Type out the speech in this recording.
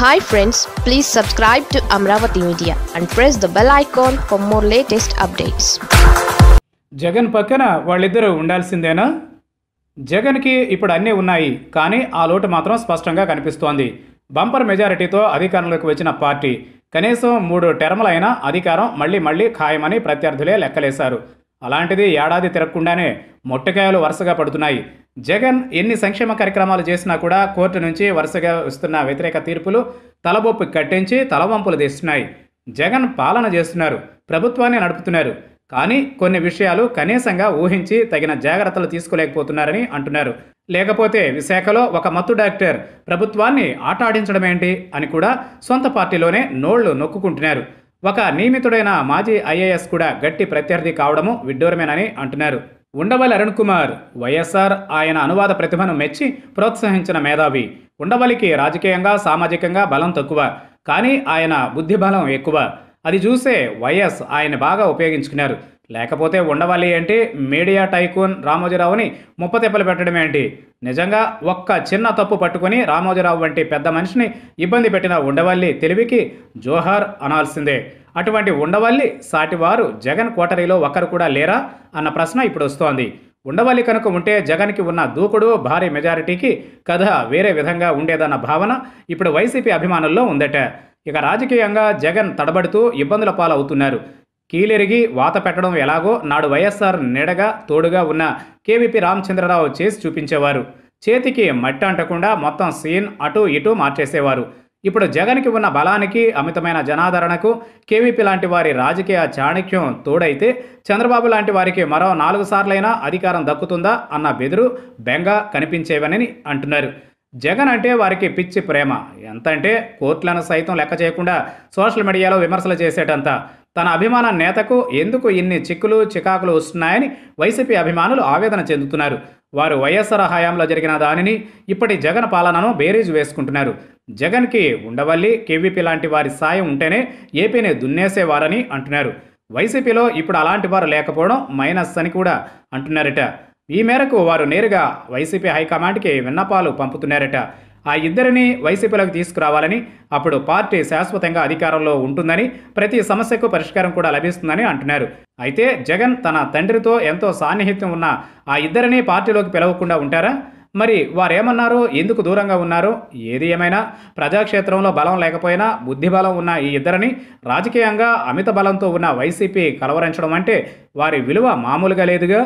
hi friends please subscribe to Amaravati media and press the bell icon for more latest updates Jagan పక్కన వాళ్ళిద్దరూ ఉండాల్సిందేనా జగన్కి ఇప్పుడు అన్నీ ఉన్నాయి కానీ ఆ లోటు మాత్రం స్పష్టంగా కనిపిస్తోంది బంపర్ మెజారిటీతో అధికారంలోకి వచ్చిన పార్టీ కనీసం మూడు టెర్ములైనా అధికారం మళ్ళీ మళ్ళీ ఖాయమని ప్రత్యర్థులే లెక్కలేశారు అలాంటిది ఏడాది తిరగకుండానే మొట్టకాయలు వరుసగా పడుతున్నాయి జగన్ ఎన్ని సంక్షేమ కార్యక్రమాలు చేసినా కూడా కోర్టు నుంచి వరుసగా వస్తున్న వ్యతిరేక తీర్పులు తలబొప్పి కట్టించి తలవంపులు తీస్తున్నాయి జగన్ పాలన చేస్తున్నారు ప్రభుత్వాన్ని నడుపుతున్నారు కానీ కొన్ని విషయాలు కనీసంగా ఊహించి తగిన జాగ్రత్తలు తీసుకోలేకపోతున్నారని అంటున్నారు లేకపోతే విశాఖలో ఒక మత్తు డాక్టర్ ప్రభుత్వాన్ని ఆటాడించడమేంటి అని కూడా సొంత పార్టీలోనే నోళ్లు నొక్కుంటున్నారు ఒక నియమితుడైన మాజీ ఐఏఎస్ కూడా గట్టి ప్రత్యర్థి కావడము విడ్డూరమేనని అంటున్నారు ఉండవల్లి అరుణ్ కుమార్ వైఎస్ఆర్ ఆయన అనువాద ప్రతిభను మెచ్చి ప్రోత్సహించిన మేధావి ఉండవలికి రాజకీయంగా సామాజికంగా బలం తక్కువ కానీ ఆయన బుద్ధిబలం ఎక్కువ అది చూసే వైఎస్ ఆయన బాగా ఉపయోగించుకున్నారు లేకపోతే ఉండవాలి ఏంటి మీడియా టైకూన్ రామోజీరావుని ముప్పతెప్పలు పెట్టడం ఏంటి నిజంగా ఒక్క చిన్న తప్పు పట్టుకొని రామోజీరావు వంటి పెద్ద మనిషిని ఇబ్బంది పెట్టిన ఉండవల్లి తెలివికి జోహార్ అనాల్సిందే అటువంటి ఉండవల్లి సాటివారు జగన్ కోటరీలో ఒక్కరు కూడా లేరా అన్న ప్రశ్న ఇప్పుడు వస్తోంది ఉండవల్లి కనుక ఉంటే జగన్కి ఉన్న దూకుడు భారీ మెజారిటీకి కథ వేరే విధంగా ఉండేదన్న భావన ఇప్పుడు వైసీపీ అభిమానుల్లో ఉందట ఇక రాజకీయంగా జగన్ తడబడుతూ ఇబ్బందుల పాలవుతున్నారు కీలెరిగి వాత పెట్టడం ఎలాగో నాడు వైఎస్ఆర్ నెడగా తోడుగా ఉన్న కేవీపీ రామచంద్రరావు చేసి చూపించేవారు చేతికి మట్టి అంటకుండా మొత్తం సీన్ అటు ఇటు మార్చేసేవారు ఇప్పుడు జగన్కి ఉన్న బలానికి అమితమైన జనాదరణకు కేవీపీ లాంటి వారి రాజకీయ చాణక్యం తోడైతే చంద్రబాబు లాంటి వారికి మరో నాలుగు సార్లైనా అధికారం దక్కుతుందా అన్న బెదురు బెంగ కనిపించేవని అంటున్నారు జగన్ అంటే వారికి పిచ్చి ప్రేమ ఎంతంటే కోర్టులను సైతం లెక్క చేయకుండా సోషల్ మీడియాలో విమర్శలు చేసేటంత తన అభిమాన నేతకు ఎందుకు ఇన్ని చిక్కులు చికాకులు వస్తున్నాయని వైసీపీ అభిమానులు ఆవేదన చెందుతున్నారు వారు వైఎస్ఆర్ హయాంలో జరిగిన దానిని ఇప్పటి జగన్ పాలనను బేరీజు వేసుకుంటున్నారు జగన్కి ఉండవల్లి కేవీపీ లాంటి వారి సాయం ఉంటేనే ఏపీని దున్నేసేవారని అంటున్నారు వైసీపీలో ఇప్పుడు అలాంటి వారు లేకపోవడం మైనస్ అని కూడా అంటున్నారట ఈ మేరకు వారు నేరుగా వైసీపీ హైకమాండ్కి విన్నపాలు పంపుతున్నారట ఆ ఇద్దరిని వైసీపీలోకి తీసుకురావాలని అప్పుడు పార్టీ శాశ్వతంగా అధికారంలో ఉంటుందని ప్రతి సమస్యకు పరిష్కారం కూడా లభిస్తుందని అంటున్నారు అయితే జగన్ తన తండ్రితో ఎంతో సాన్నిహిత్యం ఉన్న ఆ ఇద్దరిని పార్టీలోకి పిలవకుండా ఉంటారా మరి వారేమన్నారో ఎందుకు దూరంగా ఉన్నారో ఏది ఏమైనా ప్రజాక్షేత్రంలో బలం లేకపోయినా బుద్ధిబలం ఉన్న ఈ ఇద్దరిని రాజకీయంగా అమిత బలంతో ఉన్న వైసీపీ కలవరించడం అంటే వారి విలువ మామూలుగా లేదుగా